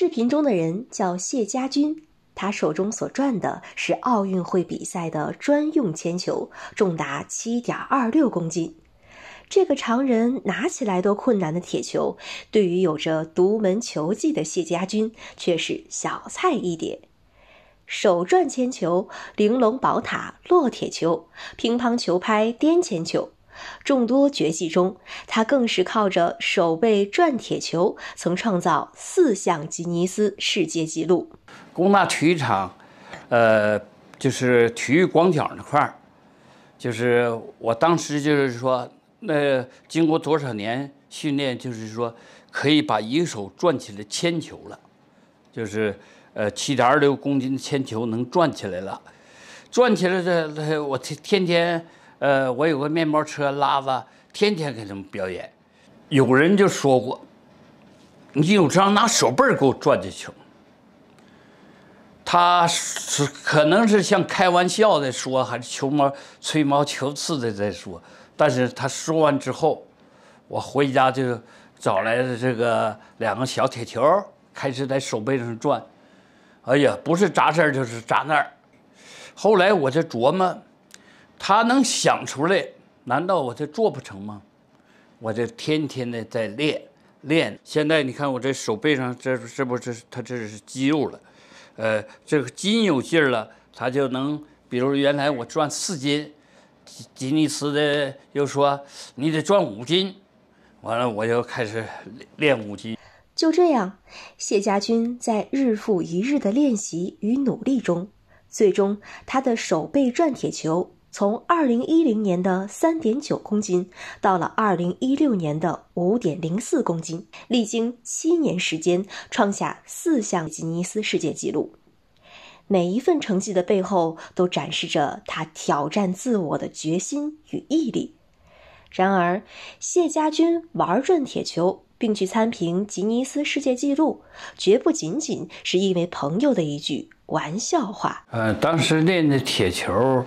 视频中的人叫谢家军，他手中所转的是奥运会比赛的专用铅球，重达七点二六公斤。这个常人拿起来都困难的铁球，对于有着独门球技的谢家军却是小菜一碟。手转铅球，玲珑宝塔落铁球，乒乓球拍颠铅球。众多绝技中，他更是靠着手背转铁球，曾创造四项吉尼斯世界纪录。工大体育场，呃，就是体育广角那块儿，就是我当时就是说，那经过多少年训练，就是说可以把一手转起来铅球了，就是呃，七点二六公斤的铅球能转起来了，转起来的，我天天天。呃，我有个面包车拉子，天天给他们表演。有人就说过：“你有张拿手背给我转的球。”他是可能是像开玩笑的说，还是求毛吹毛求疵的在说。但是他说完之后，我回家就找来了这个两个小铁球，开始在手背上转。哎呀，不是扎这儿，就是扎那儿。后来我就琢磨。他能想出来，难道我这做不成吗？我这天天的在练练。现在你看我这手背上这这不是他这是肌肉了，呃，这个筋有劲儿了，他就能。比如原来我转四斤，吉尼斯的又说你得转五斤，完了我又开始练五斤。就这样，谢家军在日复一日的练习与努力中，最终他的手背转铁球。从二零一零年的三点九公斤，到了二零一六年的五点零四公斤，历经七年时间，创下四项吉尼斯世界纪录。每一份成绩的背后，都展示着他挑战自我的决心与毅力。然而，谢家军玩转铁球并去参评吉尼斯世界纪录，绝不仅仅是因为朋友的一句玩笑话。呃，当时练的铁球。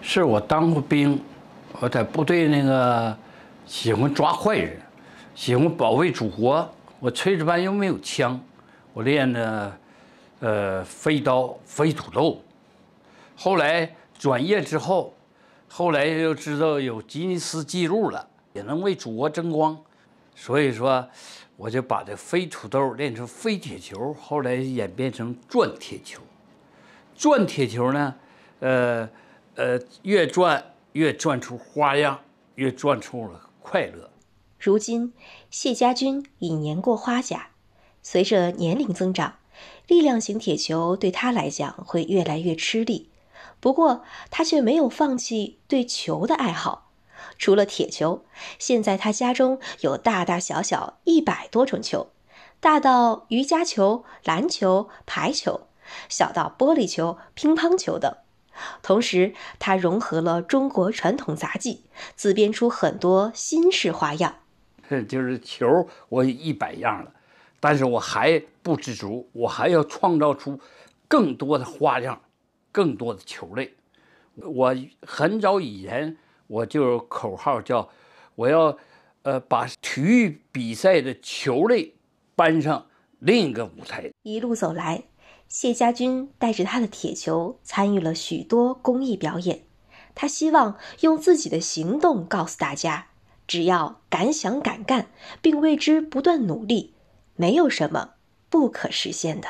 是我当过兵，我在部队那个喜欢抓坏人，喜欢保卫祖国。我炊事班又没有枪，我练的呃飞刀、飞土豆。后来转业之后，后来又知道有吉尼斯纪录了，也能为祖国争光。所以说，我就把这飞土豆练成飞铁球，后来演变成转铁球。转铁球呢，呃。呃，越转越转出花样，越转出了快乐。如今，谢家军已年过花甲，随着年龄增长，力量型铁球对他来讲会越来越吃力。不过，他却没有放弃对球的爱好。除了铁球，现在他家中有大大小小一百多种球，大到瑜伽球、篮球、排球，小到玻璃球、乒乓球等。同时，他融合了中国传统杂技，自编出很多新式花样。就是球，我一百样了，但是我还不知足，我还要创造出更多的花样，更多的球类。我很早以前我就口号叫：我要，呃，把体育比赛的球类搬上另一个舞台。一路走来。谢家军带着他的铁球参与了许多公益表演，他希望用自己的行动告诉大家：只要敢想敢干，并为之不断努力，没有什么不可实现的。